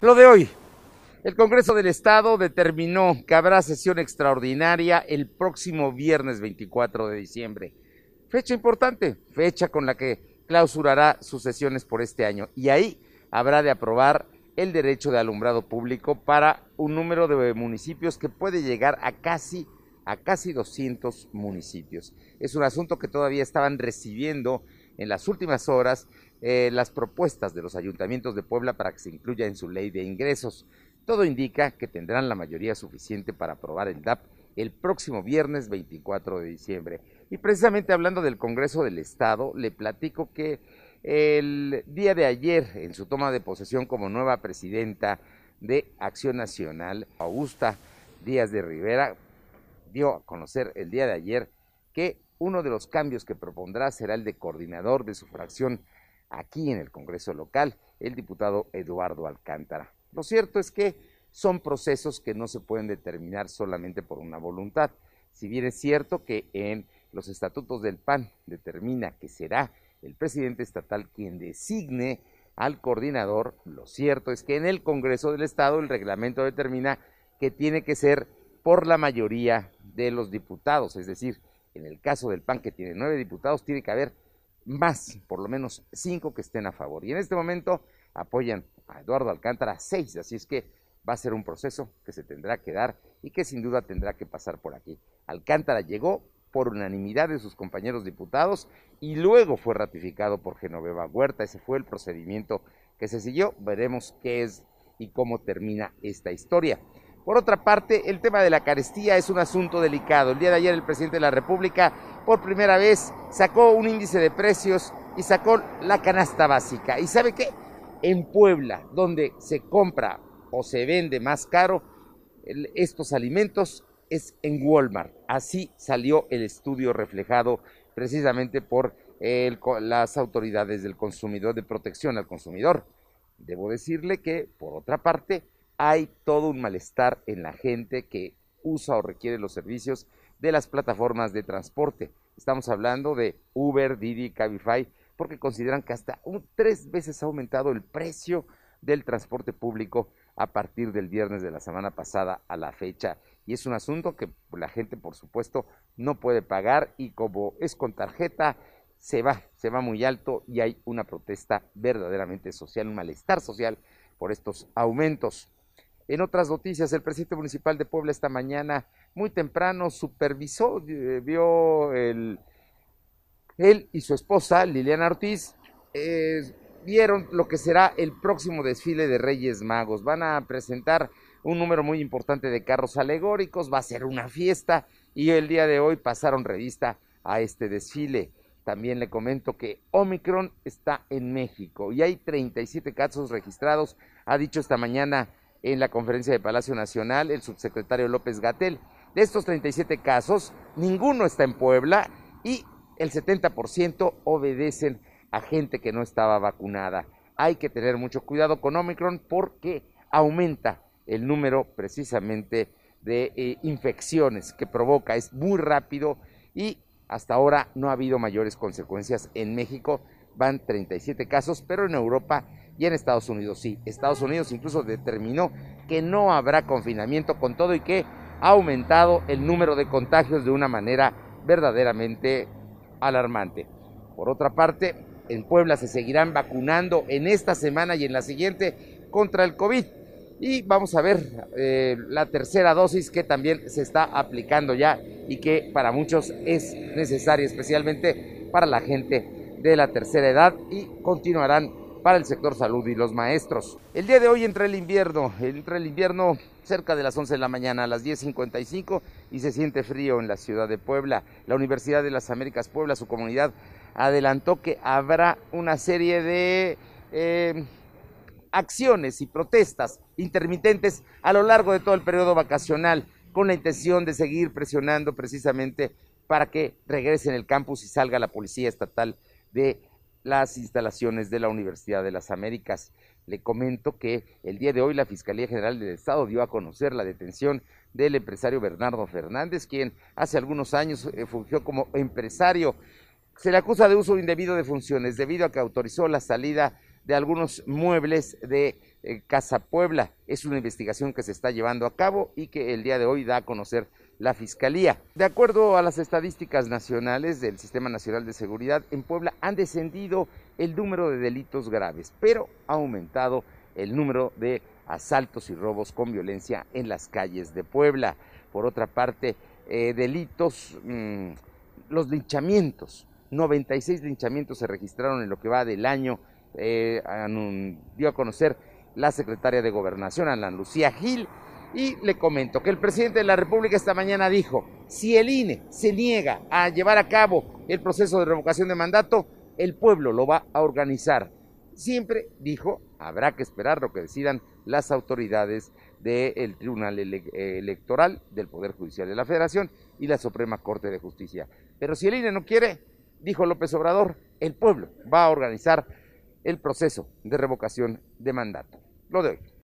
Lo de hoy. El Congreso del Estado determinó que habrá sesión extraordinaria el próximo viernes 24 de diciembre. Fecha importante, fecha con la que clausurará sus sesiones por este año. Y ahí habrá de aprobar el derecho de alumbrado público para un número de municipios que puede llegar a casi a casi 200 municipios. Es un asunto que todavía estaban recibiendo en las últimas horas eh, las propuestas de los ayuntamientos de Puebla para que se incluya en su ley de ingresos. Todo indica que tendrán la mayoría suficiente para aprobar el DAP el próximo viernes 24 de diciembre. Y precisamente hablando del Congreso del Estado, le platico que el día de ayer, en su toma de posesión como nueva presidenta de Acción Nacional, Augusta Díaz de Rivera dio a conocer el día de ayer que uno de los cambios que propondrá será el de coordinador de su fracción aquí en el Congreso local, el diputado Eduardo Alcántara. Lo cierto es que son procesos que no se pueden determinar solamente por una voluntad. Si bien es cierto que en los estatutos del PAN determina que será el presidente estatal quien designe al coordinador, lo cierto es que en el Congreso del Estado el reglamento determina que tiene que ser por la mayoría de los diputados, es decir, en el caso del PAN que tiene nueve diputados, tiene que haber más, por lo menos cinco que estén a favor. Y en este momento apoyan a Eduardo Alcántara seis, así es que va a ser un proceso que se tendrá que dar y que sin duda tendrá que pasar por aquí. Alcántara llegó por unanimidad de sus compañeros diputados y luego fue ratificado por Genoveva Huerta. Ese fue el procedimiento que se siguió. Veremos qué es y cómo termina esta historia. Por otra parte, el tema de la carestía es un asunto delicado. El día de ayer el presidente de la República por primera vez, sacó un índice de precios y sacó la canasta básica. ¿Y sabe qué? En Puebla, donde se compra o se vende más caro estos alimentos, es en Walmart. Así salió el estudio reflejado precisamente por las autoridades del consumidor, de protección al consumidor. Debo decirle que, por otra parte, hay todo un malestar en la gente que usa o requiere los servicios de las plataformas de transporte. Estamos hablando de Uber, Didi, Cabify, porque consideran que hasta un tres veces ha aumentado el precio del transporte público a partir del viernes de la semana pasada a la fecha. Y es un asunto que la gente, por supuesto, no puede pagar y como es con tarjeta, se va, se va muy alto y hay una protesta verdaderamente social, un malestar social por estos aumentos. En otras noticias, el presidente municipal de Puebla esta mañana, muy temprano, supervisó, eh, vio el, él y su esposa, Liliana Ortiz, eh, vieron lo que será el próximo desfile de Reyes Magos. Van a presentar un número muy importante de carros alegóricos, va a ser una fiesta y el día de hoy pasaron revista a este desfile. También le comento que Omicron está en México y hay 37 casos registrados, ha dicho esta mañana en la conferencia de Palacio Nacional el subsecretario López Gatel. De estos 37 casos, ninguno está en Puebla y el 70% obedecen a gente que no estaba vacunada. Hay que tener mucho cuidado con Omicron porque aumenta el número precisamente de eh, infecciones que provoca. Es muy rápido y hasta ahora no ha habido mayores consecuencias en México. Van 37 casos, pero en Europa y en Estados Unidos sí. Estados Unidos incluso determinó que no habrá confinamiento con todo y que ha aumentado el número de contagios de una manera verdaderamente alarmante. Por otra parte, en Puebla se seguirán vacunando en esta semana y en la siguiente contra el COVID. Y vamos a ver eh, la tercera dosis que también se está aplicando ya y que para muchos es necesaria, especialmente para la gente de la tercera edad y continuarán para el sector salud y los maestros. El día de hoy entra el invierno, entra el invierno cerca de las 11 de la mañana a las 10.55 y se siente frío en la ciudad de Puebla. La Universidad de las Américas Puebla, su comunidad, adelantó que habrá una serie de eh, acciones y protestas intermitentes a lo largo de todo el periodo vacacional con la intención de seguir presionando precisamente para que regrese en el campus y salga la Policía Estatal de las instalaciones de la Universidad de las Américas. Le comento que el día de hoy la Fiscalía General del Estado dio a conocer la detención del empresario Bernardo Fernández, quien hace algunos años eh, fungió como empresario. Se le acusa de uso indebido de funciones debido a que autorizó la salida de algunos muebles de eh, Casa Puebla. Es una investigación que se está llevando a cabo y que el día de hoy da a conocer la Fiscalía. De acuerdo a las estadísticas nacionales del Sistema Nacional de Seguridad, en Puebla han descendido el número de delitos graves, pero ha aumentado el número de asaltos y robos con violencia en las calles de Puebla. Por otra parte, eh, delitos, mm, los linchamientos, 96 linchamientos se registraron en lo que va del año, eh, dio a conocer la secretaria de Gobernación, Ana Lucía Gil, y le comento que el presidente de la República esta mañana dijo, si el INE se niega a llevar a cabo el proceso de revocación de mandato, el pueblo lo va a organizar. Siempre dijo, habrá que esperar lo que decidan las autoridades del Tribunal Electoral, del Poder Judicial de la Federación y la Suprema Corte de Justicia. Pero si el INE no quiere, dijo López Obrador, el pueblo va a organizar el proceso de revocación de mandato. Lo de hoy.